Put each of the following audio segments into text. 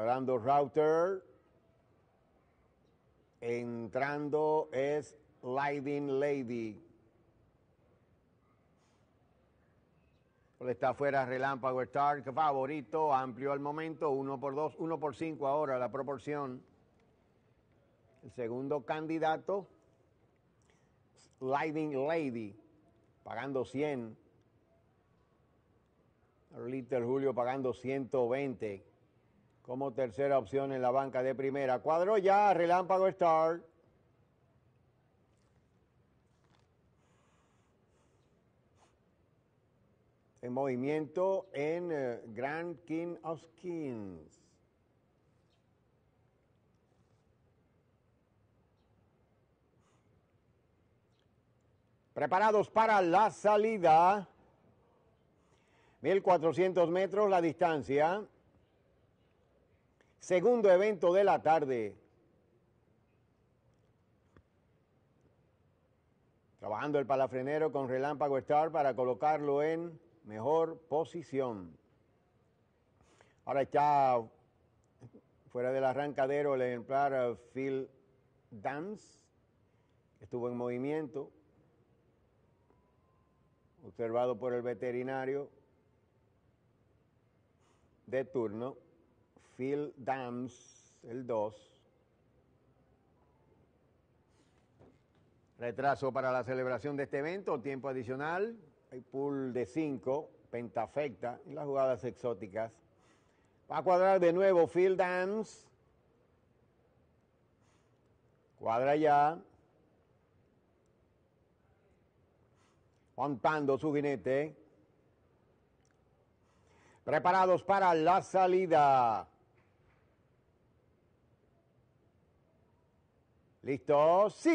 Pagando router. Entrando es Lighting Lady. Está afuera Relámpago Stark, favorito, amplio al momento, 1 por 2, 1 por 5 ahora la proporción. El segundo candidato, Lighting Lady, pagando 100. Little Julio pagando 120 como tercera opción en la banca de primera. Cuadro ya, relámpago Star. En movimiento en eh, Grand King of Kings. Preparados para la salida. 1400 metros la distancia. Segundo evento de la tarde. Trabajando el palafrenero con Relámpago Star para colocarlo en mejor posición. Ahora está fuera del arrancadero el ejemplar uh, Phil Dance. Estuvo en movimiento. Observado por el veterinario de turno. Phil Dams, el 2. Retraso para la celebración de este evento, tiempo adicional, Hay pool de 5, pentafecta y las jugadas exóticas. Va a cuadrar de nuevo Phil Dams. Cuadra ya. Juan su jinete. Preparados para la salida. ¿Listo? Sí,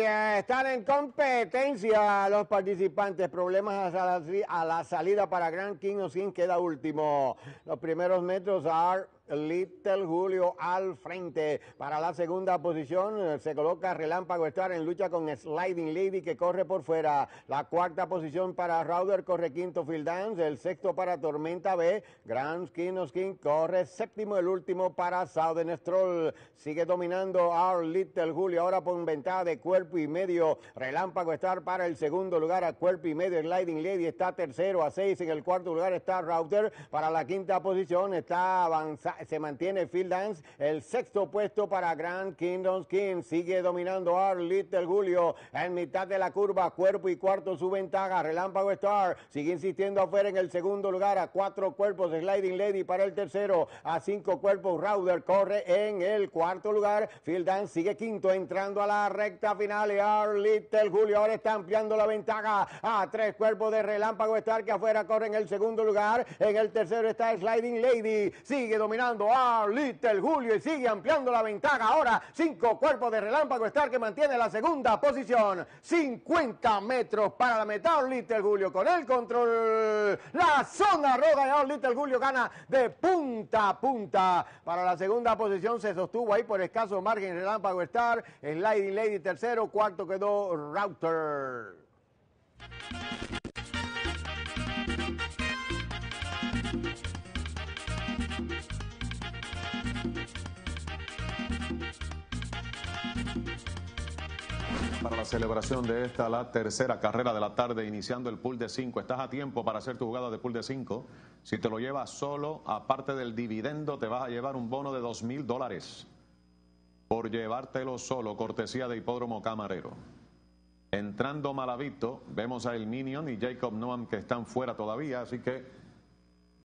están en competencia los participantes. Problemas a la, salida para Gran King o sin queda último. Los primeros metros a... Little Julio al frente. Para la segunda posición eh, se coloca Relámpago Star en lucha con Sliding Lady que corre por fuera. La cuarta posición para Rauder corre quinto Field Dance. El sexto para Tormenta B. Grand Skin of Skin corre séptimo. El último para Southern Stroll. Sigue dominando Our Little Julio. Ahora por ventaja de cuerpo y medio. Relámpago Star para el segundo lugar a cuerpo y medio. Sliding Lady está tercero a seis. En el cuarto lugar está router Para la quinta posición está avanzando se mantiene Phil Dance, el sexto puesto para Grand Kingdom King. Sigue dominando a Little Julio en mitad de la curva, cuerpo y cuarto su ventaja. Relámpago Star sigue insistiendo afuera en el segundo lugar a cuatro cuerpos. Sliding Lady para el tercero, a cinco cuerpos. Rauder corre en el cuarto lugar. Phil Dance sigue quinto, entrando a la recta final. Y Our Little Julio ahora está ampliando la ventaja a tres cuerpos de Relámpago Star que afuera corre en el segundo lugar. En el tercero está Sliding Lady. Sigue dominando a ah, Little Julio y sigue ampliando la ventaja. Ahora cinco cuerpos de relámpago Star que mantiene la segunda posición. 50 metros para la meta. Little Julio con el control. La zona roja de Little Julio gana de punta a punta. Para la segunda posición se sostuvo ahí por escaso margen relámpago Star. Sliding Lady tercero, cuarto quedó Router. para la celebración de esta, la tercera carrera de la tarde, iniciando el pool de cinco Estás a tiempo para hacer tu jugada de pool de cinco Si te lo llevas solo, aparte del dividendo, te vas a llevar un bono de dos mil dólares por llevártelo solo, cortesía de Hipódromo Camarero. Entrando Malavito, vemos a El Minion y Jacob Noam que están fuera todavía, así que